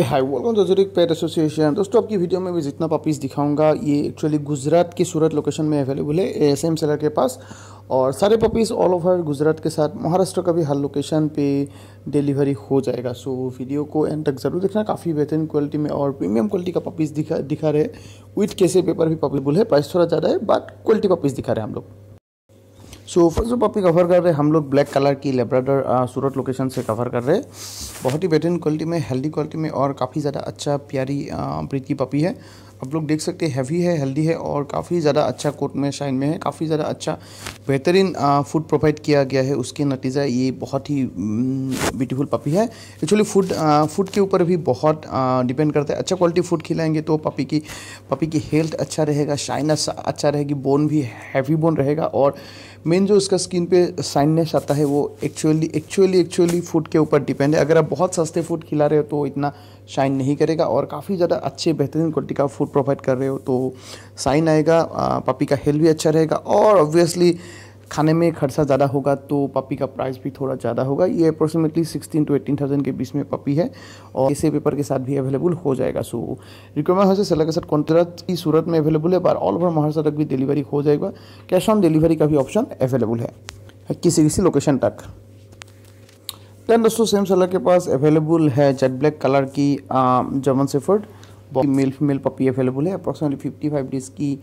hi welcome to जुरिक pet association दोस्तों आपकी वीडियो में भी जितना पपीज दिखाऊंगा ये एक्चुअली गुजरात की सूरत लोकेशन में अवेलेबल है एस एम सेलर के पास और सारे पपीस ऑल ओवर गुजरात के साथ महाराष्ट्र का भी हर लोकेशन पे डिलीवरी हो जाएगा सो so, वीडियो को एंड तक ज़रूर देखना काफ़ी बेहतरीन क्वालिटी में और प्रीमियम क्वालिटी का पपीज दिखा दिखा रहे विथ कैसे पेपर भी अवेलेबल है प्राइस थोड़ा ज़्यादा है बट क्वालिटी पपीज दिखा रहे हैं हम लोग सो फर्स्ट ऑफ अपनी कवर कर रहे हैं हम लोग ब्लैक कलर की लेब्राडर सूरत लोकेशन से कवर कर रहे हैं बहुत ही बेहतरीन क्वालिटी में हेल्दी क्वालिटी में और काफ़ी ज़्यादा अच्छा प्यारी ब्रीड की पपी है आप लोग देख सकते हैं हैवी है हेल्दी है और काफ़ी ज़्यादा अच्छा कोट में शाइन में है काफ़ी ज़्यादा अच्छा बेहतरीन फूड प्रोवाइड किया गया है उसके नतीजा ये बहुत ही ब्यूटीफुल पपी है एक्चुअली फूड फूड के ऊपर भी बहुत डिपेंड करता है अच्छा क्वालिटी फूड खिलाएंगे तो पपी की पपी की हेल्थ अच्छा रहेगा शाइनस अच्छा रहेगी बोन भी हैवी बोन रहेगा और मेन जो इसका स्किन पे साइननेस आता है वो एक्चुअली एक्चुअली एक्चुअली फूड के ऊपर डिपेंड है अगर आप बहुत सस्ते फूड खिला रहे हो तो इतना शाइन नहीं करेगा और काफ़ी ज़्यादा अच्छे बेहतरीन क्वालिटी का फूड प्रोवाइड कर रहे हो तो साइन आएगा पापी का हेल्थ भी अच्छा रहेगा और ऑब्वियसली खाने में खर्चा ज़्यादा होगा तो पपी का प्राइस भी थोड़ा ज़्यादा होगा ये approximately sixteen to eighteen thousand के बीच में पपी है और इसे पेपर के साथ भी अवेलेबल हो जाएगा सो रिक्वायरमेंट हाउस सेलर के साथ कॉन्ट्रैक्ट की सूरत में अवेलेबल है बार ऑल ओवर महाराष्ट्र तक भी डिलीवरी हो जाएगा कैश ऑन डिलीवरी का भी ऑप्शन अवेलेबल है किसी किसी लोकेशन तक टेन दोस्तों सेम सेलर के पास अवेलेबल है जेट ब्लैक कलर की German shepherd male female puppy available है अप्रोक्सीमेटली फिफ्टी फाइव डेज़ की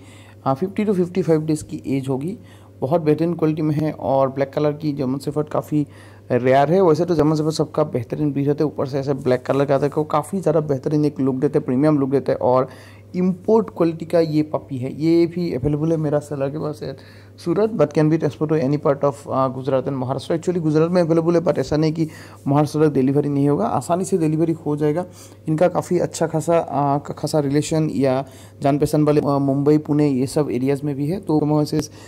fifty to fifty five days की एज होगी बहुत बेहतरीन क्वालिटी में है और ब्लैक कलर की जर्मन सेफर्ट काफ़ी रेयर है वैसे तो जर्मन सेफर्ट सबका बेहतरीन ब्रीड होता है ऊपर से ऐसे ब्लैक कलर का आता है काफ़ी ज़्यादा बेहतरीन एक लुक देते हैं प्रीमियम लुक देते हैं और इम्पोर्ट क्वालिटी का ये पपी है ये भी अवेलेबल है मेरा सेलर के पास है Surat but can be transport to any part of Gujarat and Maharashtra actually Gujarat में अवेलेबल है बट ऐसा नहीं कि महाराष्ट्र तक डिलीवरी नहीं होगा आसानी से डिलीवरी हो जाएगा इनका काफ़ी अच्छा खासा आ, uh, खासा रिलेशन या जान पहचान वाले uh, मुंबई पुणे ये सब एरियाज़ में भी है तो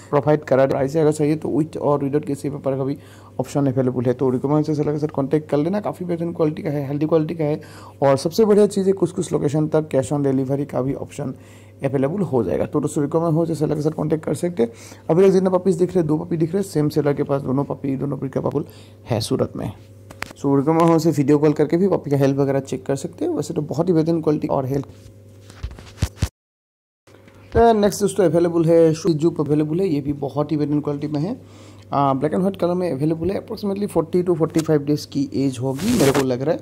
प्रोवाइड करा प्राइस अगर चाहिए तो विथ और विदाउट के सी पेपर का भी ऑप्शन अवेलेबल है तो रिकमेंड से लगे सर साथ कॉन्टैक्ट कर लेना काफ़ी बेहतरीन क्वालिटी का है हेल्दी क्वालिटी का है और सबसे बढ़िया चीज़ है कुछ कुछ लोकेशन तक कैश ऑन डिलीवरी का भी ऑप्शन अवेलेबल हो जाएगा तो दोस्तों रिकमेंड हो जैसे सेलर के साथ कॉन्टैक्ट कर सकते अभी तक जितना पपीज दिख रहे दो पपी दिख रहे सेम सेलर के पास दोनों पपी दोनों पपी का पापुल है सूरत में सो रिकमेंड हो से वीडियो कॉल करके भी पपी का हेल्थ वगैरह चेक कर सकते हैं वैसे तो बहुत ही बेहतरीन क्वालिटी और हेल्थ नेक्स्ट दोस्तों अवेलेबल है शूज जूप अवेलेबल है ये भी बहुत ही बेहतरीन क्वालिटी में है ब्लैक एंड व्हाइट कलर में अवेलेबल है approximately forty two forty five days की एज होगी मेरे को लग रहा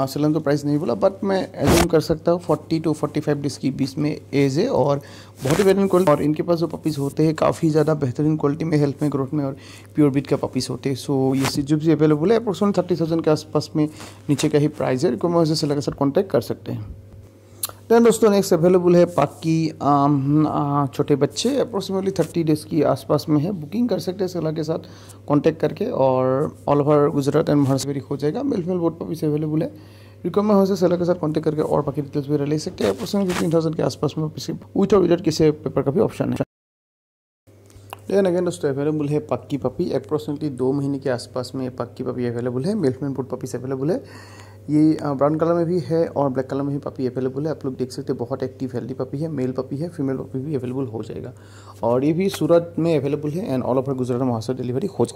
है सिलन तो प्राइस नहीं बोला बट मैं एज्यूम कर सकता हूँ forty two forty five days की बीच में एज है और बहुत ही बेहतरीन क्वालिटी और इनके पास जो पपीज़ होते हैं काफ़ी ज़्यादा बेहतरीन क्वालिटी में हेल्थ में ग्रोथ में और प्योर बीट का पपीज़ होते हैं सो ये सी जो भी अवेलेबल है अप्रोक्सीमेट थर्टी थाउजेंड के आसपास में नीचे का ही प्राइस है रिक्वायरमेंट से के साथ कॉन्टैक्ट कर सकते हैं दैन तो दोस्तों नेक्स्ट अवेलेबल है पाकि छोटे बच्चे अप्रोक्सीमेटली थर्टी डेज़ की आसपास में है बुकिंग कर सकते हैं सलाह के साथ कांटेक्ट करके और all over Gujarat and Maharashtra हो जाएगा मेल फेल बोर्ड पर भी अवेलेबल है रिक्वायरमेंट हो सलाह के साथ कॉन्टेक्ट करके और बाकी डिटेल्स भी ले सकते हैं अप्रोक्सीमेट फिफ्टीन थाउजेंड के आसपास में विथ और विदाउट किसी पेपर का भी ऑप्शन है लेकिन तो अगेन दोस्तों अवेलेबल है पक्की पपी अप्रोक्सीमेटली दो महीने के आसपास में पक्की पपी अवेलेबल है मिल्कमैन बोर्ड पपीस अवेलेबल है ये ब्राउन कलर में भी है और ब्लैक कलर में भी पपी अवेलेबल है आप लोग देख सकते हैं बहुत एक्टिव हेल्दी पपी है मेल पपी है फीमेल पपी भी अवेलेबल हो जाएगा और ये भी सूरत में अवेलेबल है एंड ऑल ओवर गुजरात में वहाँ से डिलीवरी हो